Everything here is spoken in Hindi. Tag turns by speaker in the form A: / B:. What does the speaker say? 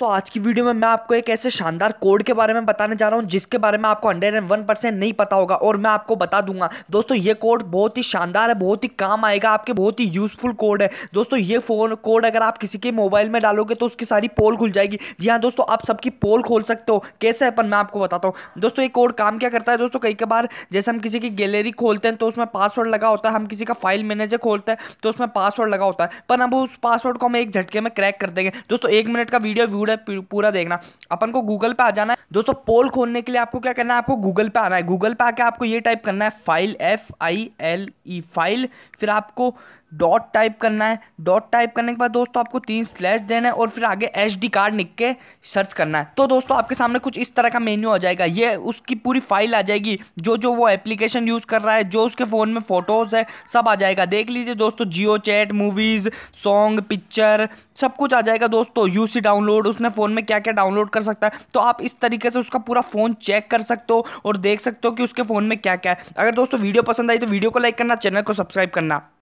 A: तो आज की वीडियो में मैं आपको एक ऐसे शानदार कोड के बारे में बताने जा रहा हूँ जिसके बारे में आपको हंड्रेड एंड वन परसेंट नहीं पता होगा और मैं आपको बता दूंगा दोस्तों ये कोड बहुत ही शानदार है बहुत ही काम आएगा आपके बहुत ही यूजफुल कोड है दोस्तों ये फोन कोड अगर आप किसी के मोबाइल में डालोगे तो उसकी सारी पोल खुल जाएगी जी हाँ दोस्तों आप सबकी पोल खोल सकते हो कैसे है पर मैं आपको बताता हूँ दोस्तों ये कोड काम क्या करता है दोस्तों कई कई बार जैसे हम किसी की गैलरी खोलते हैं तो उसमें पासवर्ड लगा होता है हम किसी का फाइल मैनेजर खोलते हैं तो उसमें पासवर्ड लगा होता है पर हम उस पासवर्ड को हम एक झटके में क्रैक कर देंगे दोस्तों एक मिनट का वीडियो मूड है पूरा देखना अपन को गूगल पे आ जाना है दोस्तों पोल खोलने के लिए आपको क्या करना है आपको गूगल पे आना है गूगल पे आके आपको ये टाइप करना है file F I L E file फिर आपको डॉट टाइप करना है डॉट टाइप करने के बाद दोस्तों आपको तीन स्लैश देना है और फिर आगे एच डी कार्ड लिख के सर्च करना है तो दोस्तों आपके सामने कुछ इस तरह का मेन्यू आ जाएगा ये उसकी पूरी फाइल आ जाएगी जो जो वो एप्लीकेशन यूज़ कर रहा है जो उसके फ़ोन में फ़ोटोज़ है सब आ जाएगा देख लीजिए दोस्तों Jio chat movies song picture सब कुछ आ जाएगा दोस्तों यूसी डाउनलोड उसने फ़ोन में क्या क्या डाउनलोड कर सकता है तो आप इस तरीके से उसका पूरा फ़ोन चेक कर सकते हो और देख सकते हो कि उसके फ़ोन में क्या क्या है अगर दोस्तों वीडियो पसंद आई तो वीडियो को लाइक करना चैनल को सब्सक्राइब करना